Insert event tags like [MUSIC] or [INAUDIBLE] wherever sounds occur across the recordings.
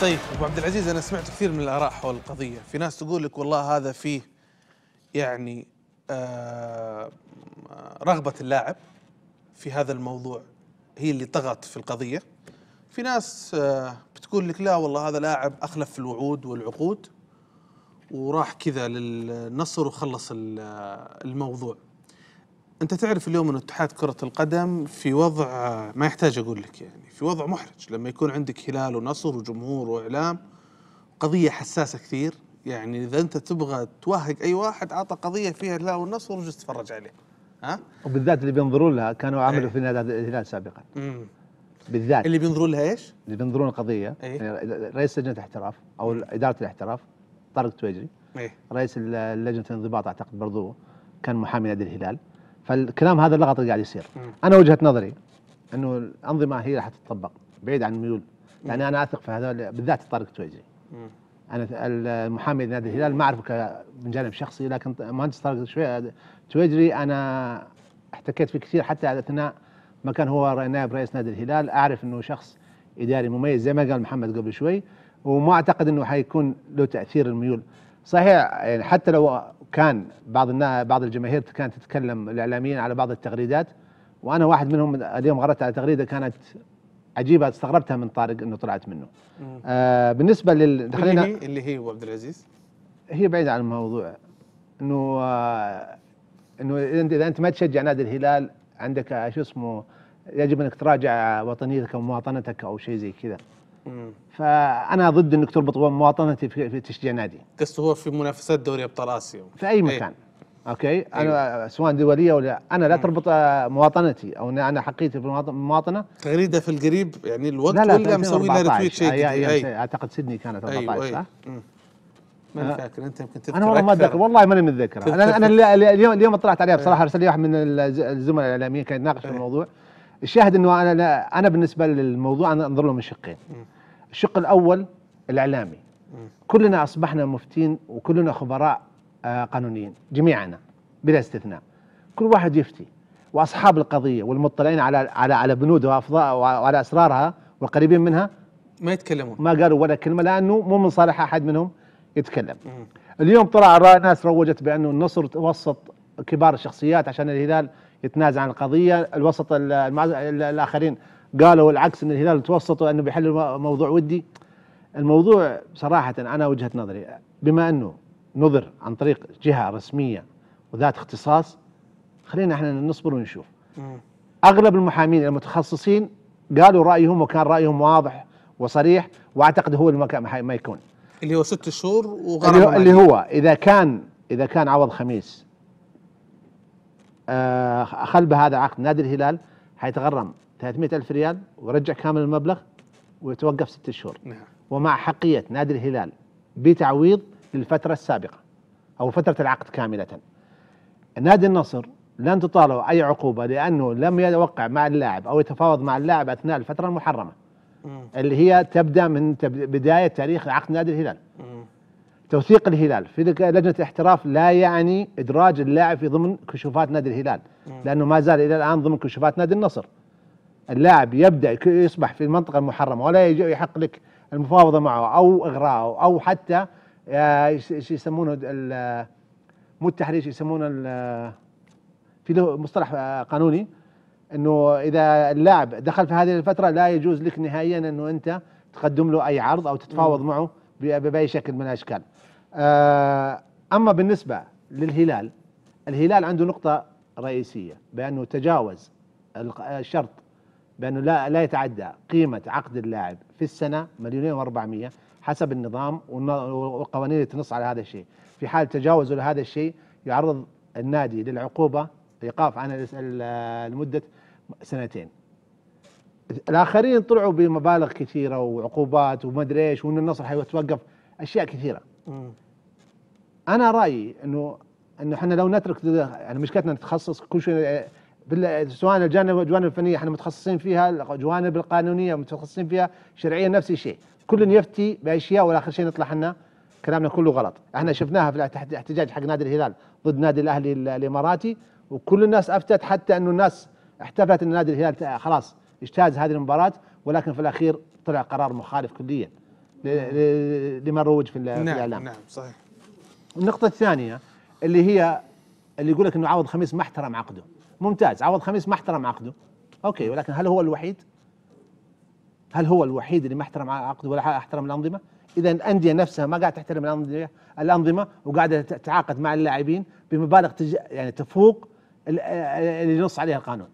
طيب ابو عبد العزيز انا سمعت كثير من الاراء حول القضيه، في ناس تقول لك والله هذا فيه يعني آه رغبه اللاعب في هذا الموضوع هي اللي طغت في القضيه. في ناس آه بتقول لك لا والله هذا لاعب اخلف في الوعود والعقود وراح كذا للنصر وخلص آه، الموضوع. انت تعرف اليوم ان اتحاد كره القدم في وضع ما يحتاج اقول لك يعني في وضع محرج لما يكون عندك هلال ونصر وجمهور واعلام قضيه حساسه كثير يعني اذا انت تبغى توهق اي واحد اعطى قضيه فيها الهلال والنصر وجلس تتفرج عليه ها وبالذات اللي بينظروا لها كانوا عملوا ايه؟ في الهلال سابقا مم. بالذات اللي بينظروا لها ايش؟ اللي بينظرون القضيه ايه؟ يعني رئيس لجنه الاحتراف او اداره الاحتراف طارق تويجري ايه؟ رئيس لجنه الانضباط اعتقد برضو كان محامي نادي الهلال فالكلام هذا اللغط اللي قاعد يصير انا وجهه نظري انه الانظمه هي راح تتطبق بعيد عن الميول يعني انا اثق في هذول بالذات طارق تويجي انا المحامي نادي الهلال ما اعرفه من جانب شخصي لكن مهندس طارق تويجري انا احتكيت فيه كثير حتى اثناء ما كان هو نائب رئيس نادي الهلال اعرف انه شخص اداري مميز زي ما قال محمد قبل شوي وما اعتقد انه حيكون له تاثير الميول صحيح يعني حتى لو كان بعض بعض الجماهير كانت تتكلم الاعلاميين على بعض التغريدات وانا واحد منهم اليوم غردت على تغريده كانت عجيبه استغربتها من طارق انه طلعت منه. آه بالنسبه لل خلينا اللي هي اللي هي ابو عبد العزيز هي بعيده عن الموضوع انه آه انه اذا انت ما تشجع نادي الهلال عندك آه، شو اسمه يجب انك تراجع وطنيتك او مواطنتك او شيء زي كذا. فانا ضد انك تربط مواطنتي في تشجيع نادي قصته هو في منافسات دوري ابطال اسيا في اي إيه. مكان أي. اوكي إيه. انا أي. سواء دوليه ولا انا لا تربط مواطنتي او ان انا حقيتي في المواطنه تغريده في القريب يعني الوقت لا لا مسوي لها ريتويت أيوة. شيء اعتقد سيدني كانت 14 أيوة، أيوة. صح؟ ما فاكر انت يمكن انا والله ما اتذكر والله ماني متذكر انا انا اليوم اليوم اطلعت عليها بصراحه ارسل إيه. لي واحد من الزملاء الاعلاميين كان يناقش في الموضوع الشاهد انه انا لا انا بالنسبه للموضوع انا انظر له من شقين الشق الاول الاعلامي كلنا اصبحنا مفتين وكلنا خبراء آه، قانونيين جميعنا بلا استثناء كل واحد يفتي واصحاب القضيه والمطلعين على على على بنودها وافضاء وعلى اسرارها والقريبين منها ما يتكلمون ما قالوا ولا كلمه لانه مو من صالح احد منهم يتكلم اليوم طلع ناس روجت بانه النصر توسط كبار الشخصيات عشان الهلال يتنازع عن القضيه الوسط الاخرين قالوا العكس ان الهلال توسطوا انه بيحل موضوع ودي الموضوع صراحه انا وجهه نظري بما انه نظر عن طريق جهه رسميه وذات اختصاص خلينا احنا نصبر ونشوف اغلب المحامين المتخصصين قالوا رايهم وكان رايهم واضح وصريح واعتقد هو المكان ما يكون اللي هو ست شهور وغرام اللي هو اذا كان اذا كان عوض خميس آه، خلب هذا عقد نادي الهلال حيتغرم 300 ألف ريال ورجع كامل المبلغ ويتوقف ست شهور نعم. ومع حقية نادي الهلال بتعويض للفترة السابقة أو فترة العقد كاملة نادي النصر لن تطالب أي عقوبة لأنه لم يتوقع مع اللاعب أو يتفاوض مع اللاعب أثناء الفترة المحرمة م. اللي هي تبدأ من بداية تاريخ عقد نادي الهلال م. توثيق الهلال في لجنه الاحتراف لا يعني ادراج اللاعب في ضمن كشوفات نادي الهلال لانه ما زال الى الان ضمن كشوفات نادي النصر اللاعب يبدا يصبح في المنطقه المحرمه ولا يحق لك المفاوضه معه او اغراءه او حتى آه، يسمونه مو التحريش يسمونه في له مصطلح آه، قانوني انه اذا اللاعب دخل في هذه الفتره لا يجوز لك نهائيا انه انت تقدم له اي عرض او تتفاوض معه باي شكل من الاشكال آه، اما بالنسبه للهلال الهلال عنده نقطه رئيسيه بانه تجاوز الشرط بانه لا لا يتعدى قيمه عقد اللاعب في السنه مليونين و400 حسب النظام والقوانين اللي تنص على هذا الشيء في حال تجاوزه لهذا الشيء يعرض النادي للعقوبه ايقاف عن لمده سنتين الاخرين طلعوا بمبالغ كثيره وعقوبات وما ادري ايش وان النصر حيتوقف اشياء كثيره مم. انا رايي انه انه احنا لو نترك يعني مشكلتنا نتخصص كل شيء سواء الجانب الجوانب الفنيه احنا متخصصين فيها الجوانب القانونيه متخصصين فيها شرعيا نفس الشيء كل يفتي باشياء والاخر شيء نطلع احنا كلامنا كله غلط احنا شفناها في الاحتجاج حق نادي الهلال ضد نادي الاهلي الاماراتي وكل الناس افتت حتى انه الناس احتفلت ان نادي الهلال خلاص اجتاز هذه المباراة ولكن في الأخير طلع قرار مخالف كليا نعم. لما روج في نعم الإعلام نعم صحيح النقطة الثانية اللي هي اللي يقول لك انه عوض خميس ما احترم عقده ممتاز عوض خميس ما احترم عقده اوكي ولكن هل هو الوحيد هل هو الوحيد اللي ما احترم عقده ولا احترم الانظمه اذا الانديه نفسها ما قاعده تحترم الانظمه الانظمه وقاعده تتعاقد مع اللاعبين بمبالغ تج... يعني تفوق اللي ينص عليها القانون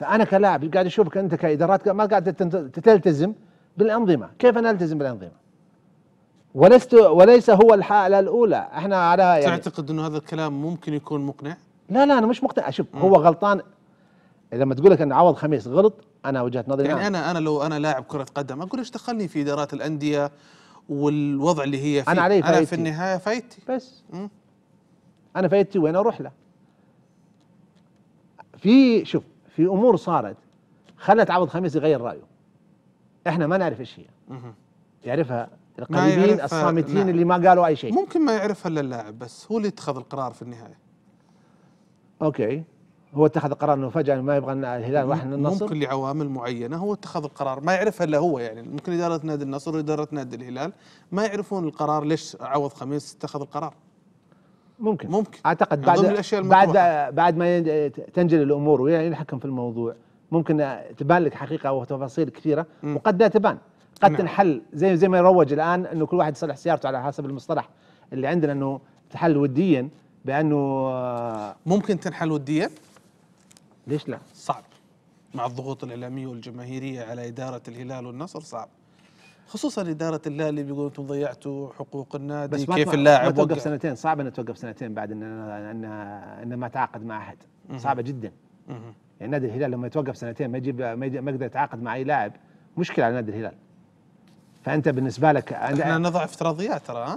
فانا كلاعب قاعد اشوفك انت كادارات ما قاعد تلتزم بالانظمه كيف انا التزم بالانظمه ولست وليس هو الحاله الاولى احنا على يعني تعتقد انه هذا الكلام ممكن يكون مقنع لا لا انا مش مقتنع شوف هو غلطان لما تقول لك ان عوض خميس غلط انا وجهه نظري يعني نعم. انا انا لو انا لاعب كره قدم اقول ايش دخلني في ادارات الانديه والوضع اللي هي فيه انا علي فايتي. انا في النهايه فايتي بس مم. انا فايتي وين اروح له في شوف في امور صارت خلت عبد خميس يغير رايه احنا ما نعرف ايش هي يعرفها القريبين الصامتين نعم. اللي ما قالوا اي شيء ممكن ما يعرفها الا اللاعب بس هو اللي اتخذ القرار في النهايه اوكي هو اتخذ قرار انه فجاه ما يبغى الهلال من النصر ممكن لعوامل معينه هو اتخذ القرار ما يعرفها الا هو يعني ممكن اداره نادي النصر واداره نادي الهلال ما يعرفون القرار ليش عوض خميس اتخذ القرار ممكن ممكن اعتقد بعد الأشياء بعد بعد ما تنجلي الامور وينحكم في الموضوع ممكن تبان لك حقيقه وتفاصيل كثيره م. وقد لا تبان قد نعم. تنحل زي زي ما يروج الان انه كل واحد يصلح سيارته على حسب المصطلح اللي عندنا انه تحل وديا بانه آه، ممكن تنحل وديا؟ ليش لا؟ صعب مع الضغوط الاعلاميه والجماهيريه على اداره الهلال والنصر صعب خصوصا اداره الاهلي بيقولوا انتم ضيعتوا حقوق النادي بس كيف اللاعب ما توقف سنتين صعب ان توقف سنتين بعد ان ان ان ما تعاقد مع احد صعبه جدا يعني نادي الهلال لما يتوقف سنتين ما يجيب ما يقدر يتعاقد مع اي لاعب مشكله على نادي الهلال فانت بالنسبه لك احنا نضع افتراضيات ترى ها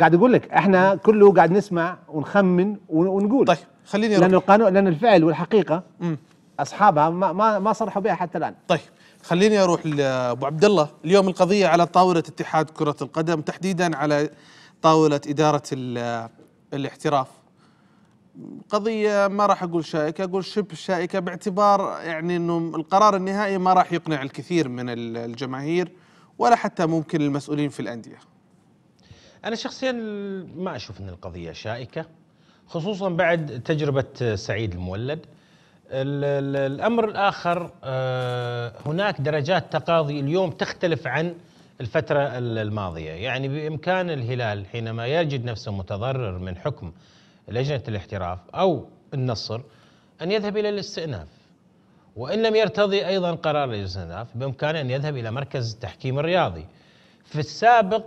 قاعد اقول لك احنا كله قاعد نسمع ونخمن ونقول طيب خليني لان القانون لان الفعل والحقيقه اصحابها ما, ما صرحوا بها حتى الان طيب خليني اروح لابو عبد الله اليوم القضيه على طاوله اتحاد كره القدم تحديدا على طاوله اداره الاحتراف قضية ما راح أقول شائكة أقول شبه شائكة باعتبار يعني أنه القرار النهائي ما راح يقنع الكثير من الجماهير ولا حتى ممكن المسؤولين في الأندية أنا شخصيا ما أشوف أن القضية شائكة خصوصا بعد تجربة سعيد المولد الامر الاخر آه، هناك درجات تقاضي اليوم تختلف عن الفتره الماضيه، يعني بامكان الهلال حينما يجد نفسه متضرر من حكم لجنه الاحتراف او النصر ان يذهب الى الاستئناف. وان لم يرتضي ايضا قرار الاستئناف بامكانه ان يذهب الى مركز التحكيم الرياضي. في السابق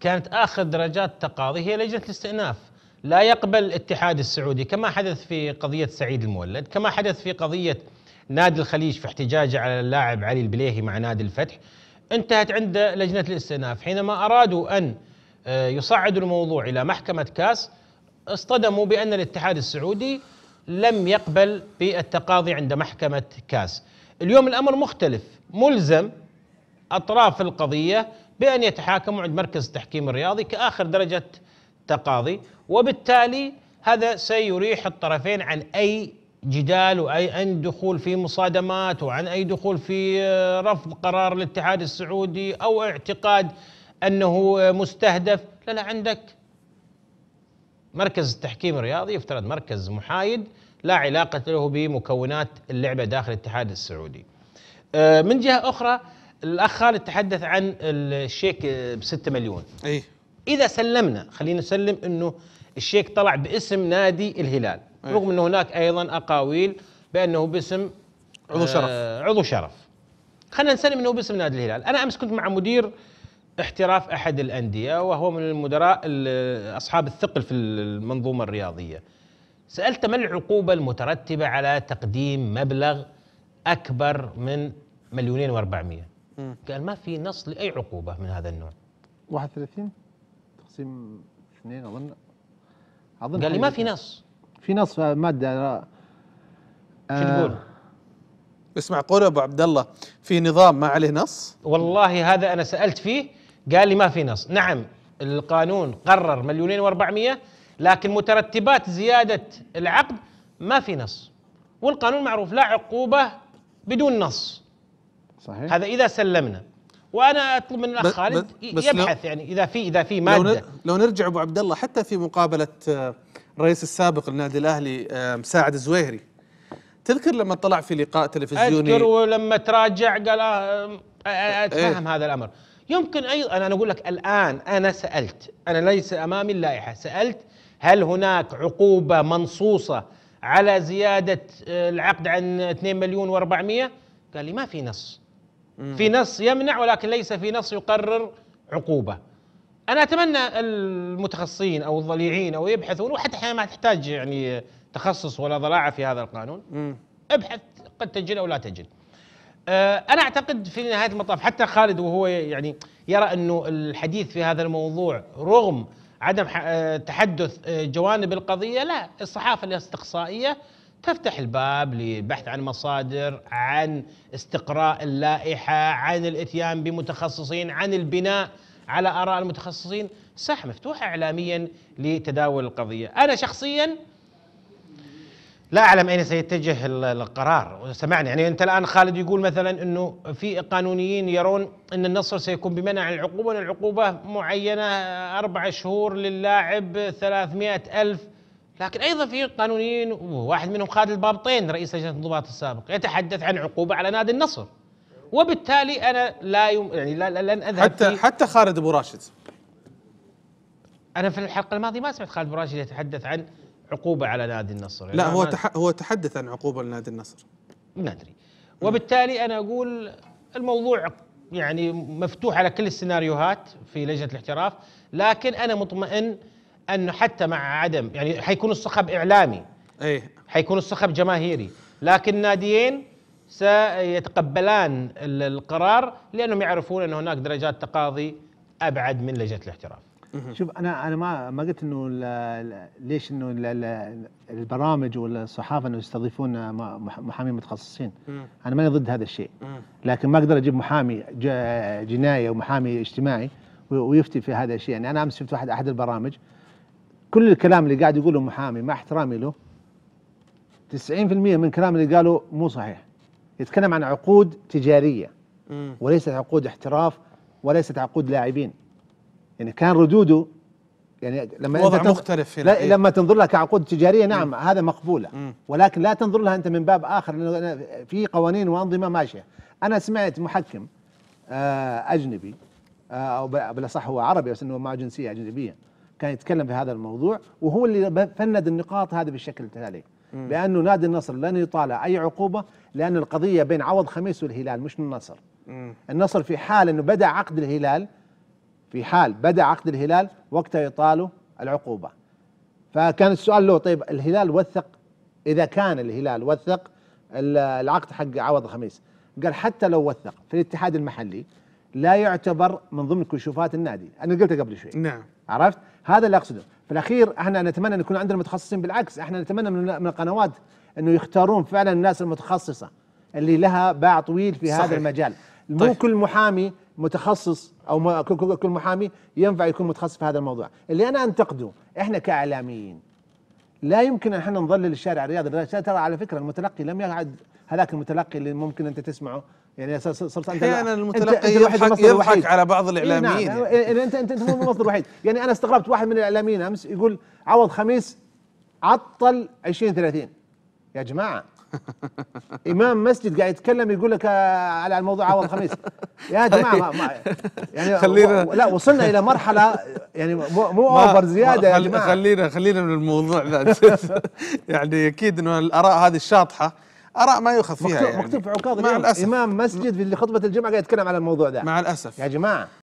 كانت اخر درجات تقاضي هي لجنه الاستئناف لا يقبل الاتحاد السعودي كما حدث في قضية سعيد المولد كما حدث في قضية نادي الخليج في احتجاجه على اللاعب علي البليهي مع نادي الفتح انتهت عند لجنة الاستئناف حينما أرادوا أن آه، يصعدوا الموضوع إلى محكمة كاس اصطدموا بأن الاتحاد السعودي لم يقبل بالتقاضي عند محكمة كاس اليوم الأمر مختلف ملزم أطراف القضية بأن يتحاكموا عند مركز التحكيم الرياضي كآخر درجة تقاضي وبالتالي هذا سيريح الطرفين عن اي جدال واي عن دخول في مصادمات وعن اي دخول في آه، رفض قرار الاتحاد السعودي او اعتقاد انه مستهدف لا لا عندك مركز التحكيم الرياضي يفترض مركز محايد لا علاقة له بمكونات اللعبة داخل الاتحاد السعودي آه، من جهة أخرى الأخ خالد تحدث عن الشيك ب 6 مليون أي اذا سلمنا خلينا نسلم انه الشيك طلع باسم نادي الهلال أيه. رغم انه هناك ايضا اقاويل بانه باسم عضو شرف آه عضو شرف خلينا نسلم انه باسم نادي الهلال انا امس كنت مع مدير احتراف احد الانديه وهو من المدراء اصحاب الثقل في المنظومه الرياضيه سالته ما العقوبه المترتبه على تقديم مبلغ اكبر من مليونين و400 قال ما في نص لاي عقوبه من هذا النوع 31 الموسم اثنين اظن اظن قال لي ما في نص في نص ماده شو تقول؟ آه، اسمع قول ابو عبد الله في نظام ما عليه نص؟ والله هذا انا سالت فيه قال لي ما في نص، نعم القانون قرر مليونين و400 لكن مترتبات زياده العقد ما في نص. والقانون معروف لا عقوبه بدون نص. صحيح هذا اذا سلمنا. وانا اطلب من الاخ خالد يبحث يعني اذا في اذا في ماده لو نرجع ابو عبد الله حتى في مقابله آه، الرئيس السابق للنادي الاهلي آه، مساعد الزويهري تذكر لما طلع في لقاء تلفزيوني اذكر ولما تراجع قال آه، إيه. اتفهم إيه؟ هذا الامر يمكن ايضا انا اقول لك الان انا سالت انا ليس امامي اللائحه سالت هل هناك عقوبه منصوصه على زياده العقد عن 2 مليون و400 قال لي ما في نص في نص يمنع ولكن ليس في نص يقرر عقوبه انا اتمنى المتخصصين او الضليعين او يبحثون وحتى احيانا ما تحتاج يعني تخصص ولا ضلاعه في هذا القانون مم. ابحث قد تجد او لا تجد آه، انا اعتقد في نهايه المطاف حتى خالد وهو يعني يرى انه الحديث في هذا الموضوع رغم عدم آه، تحدث آه، جوانب القضيه لا الصحافه الاستقصائيه تفتح الباب للبحث عن مصادر عن استقراء اللائحه عن الاتيان بمتخصصين عن البناء على اراء المتخصصين ساحه مفتوحه اعلاميا لتداول القضيه انا شخصيا لا اعلم اين سيتجه القرار سمعني يعني انت الان خالد يقول مثلا انه في قانونيين يرون ان النصر سيكون بمنع عن العقوبه العقوبه معينه اربع شهور للاعب 300 الف لكن ايضا في قانونيين وواحد منهم خالد البابطين رئيس لجنه الانضباط السابق يتحدث عن عقوبه على نادي النصر وبالتالي انا لا يم... يعني لا لن اذهب حتى حتى خالد ابو راشد انا في الحلقه الماضيه ما سمعت خالد ابو راشد يتحدث عن عقوبه على نادي النصر يعني لا هو تح... هو تحدث عن عقوبه لنادي النصر ما ادري وبالتالي انا اقول الموضوع يعني مفتوح على كل السيناريوهات في لجنه الاحتراف لكن انا مطمئن انه حتى مع عدم يعني حيكون الصخب اعلامي ايه حيكون الصخب جماهيري لكن ناديين سيتقبلان القرار لانهم يعرفون ان هناك درجات تقاضي ابعد من لجنه الاحتراف شوف انا انا ما ما قلت انه ليش انه البرامج والصحافه انه يستضيفون محامين متخصصين انا ماني ضد هذا الشيء لكن ما اقدر اجيب محامي جنايه ومحامي اجتماعي ويفتي في هذا الشيء يعني انا امس شفت واحد احد البرامج كل الكلام اللي قاعد يقوله محامي مع احترامي له 90% من الكلام اللي قاله مو صحيح يتكلم عن عقود تجاريه وليست عقود احتراف وليست عقود لاعبين يعني كان ردوده يعني لما وضع انت مختلف لا إيه؟ لما تنظر لها كعقود تجاريه نعم مم. هذا مقبوله مم. ولكن لا تنظر لها انت من باب اخر لانه في قوانين وانظمه ماشيه انا سمعت محكم آه، اجنبي آه، او بالاصح هو عربي بس انه معه جنسيه اجنبيه كان يتكلم في هذا الموضوع وهو اللي فند النقاط هذه بالشكل التالي بانه نادي النصر لن يطالع اي عقوبه لان القضيه بين عوض خميس والهلال مش النصر النصر في حال انه بدا عقد الهلال في حال بدا عقد الهلال وقتها يطالوا العقوبه فكان السؤال له طيب الهلال وثق اذا كان الهلال وثق العقد حق عوض خميس قال حتى لو وثق في الاتحاد المحلي لا يعتبر من ضمن كشوفات النادي انا قلتها قبل شوي نعم عرفت هذا اللي اقصده في الاخير احنا نتمنى ان يكون عندنا متخصصين بالعكس احنا نتمنى من القنوات انه يختارون فعلا الناس المتخصصه اللي لها باع طويل في صحيح. هذا المجال مو طيب. كل محامي متخصص او كل محامي ينفع يكون متخصص في هذا الموضوع اللي انا انتقده احنا كاعلاميين لا يمكن ان احنا نظلل الشارع الرياضي ترى على فكره المتلقي لم يعد هذاك المتلقي اللي ممكن انت تسمعه يعني صرت انت احيانا المتلقي يضحك, يضحك على بعض نعم. الاعلاميين إيه نعم. يعني. انت انت انت مو المصدر الوحيد يعني انا استغربت واحد من الاعلاميين امس يقول عوض خميس عطل 20 30 يا جماعه [LAUGHS] امام مسجد قاعد يتكلم يقول لك آه، على الموضوع عوض خميس يا طيب. جماعه ما ما يعني [LAUGHS] خلينا و... لا وصلنا الى مرحله يعني مو اوفر زياده يا جماعه خلينا خلينا من الموضوع ذا [LAUGHS] يعني اكيد انه الاراء هذه الشاطحه اراء ما يؤخذ فيها مكتوب, يعني مكتوب في عكاظ مع الاسف امام مسجد في خطبه الجمعه قاعد يتكلم على الموضوع ده مع الاسف يا جماعه